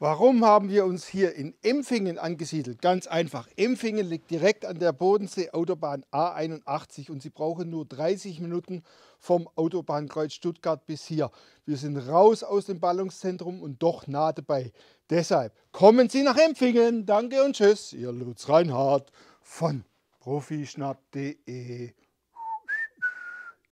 Warum haben wir uns hier in Empfingen angesiedelt? Ganz einfach. Empfingen liegt direkt an der Bodensee-Autobahn A81 und Sie brauchen nur 30 Minuten vom Autobahnkreuz Stuttgart bis hier. Wir sind raus aus dem Ballungszentrum und doch nah dabei. Deshalb kommen Sie nach Empfingen. Danke und tschüss. Ihr Lutz Reinhardt von profischnapp.de.